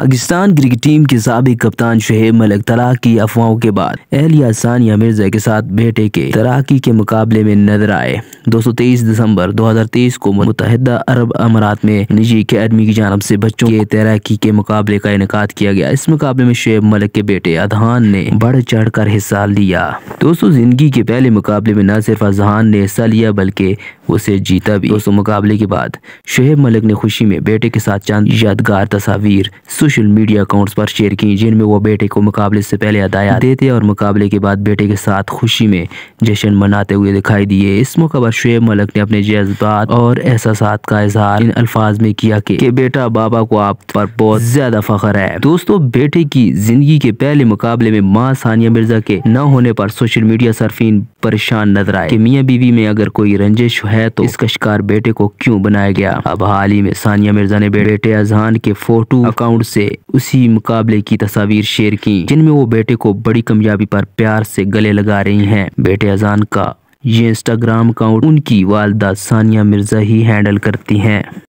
Pakistan cricket team के सबक कप्तान शहेब मलिक तलाक की अफवाहों के बाद एहलिया सानिया मिर्जा के साथ बेटे के तैराकी के मुकाबले में नजर आए दो दिसंबर 2023 को मुतहदा अरब अमारात में निजी अकेडमी की जानब से बच्चों के तैराकी के मुकाबले का इनका किया गया इस मुकाबले में शेब मलिक के बेटे अधान ने बढ़ चढ़ कर हिस्सा लिया दोस्तों ज़िंदगी के पहले मुकाबले में न सिर्फ अजहान ने हिस्सा लिया बल्कि उसे जीता भी दोस्तों मुकाबले के बाद शुहेब मलिक ने खुशी में बेटे के साथ चंद यादगार तस्वीर सोशल मीडिया अकाउंट्स पर शेयर की जिनमें वो बेटे को मुकाबले से पहले अदाया देते और मुकाबले के बाद बेटे के साथ खुशी में जश्न मनाते हुए दिखाई दिए इस मौके पर शुएब मलिक ने अपने जज्बात और एहसास का इजहार इन अल्फाज में किया कि, कि बेटा बाबा को आप पर बहुत ज्यादा फख्र है दोस्तों बेटे की जिंदगी के पहले मुकाबले में माँ सानिया मिर्जा के न होने पर सोशल मीडिया सरफिन परेशान नजर आए कि मियाँ बीवी में अगर कोई रंजिश है तो इसका शिकार बेटे को क्यों बनाया गया अब हाल ही में सानिया मिर्जा ने बेटे अजहान के फोटो अकाउंट से उसी मुकाबले की तस्वीर शेयर की जिनमें वो बेटे को बड़ी कामयाबी पर प्यार से गले लगा रही हैं बेटे अजान का ये इंस्टाग्राम अकाउंट उनकी वालदा सानिया मिर्जा ही हैंडल करती हैं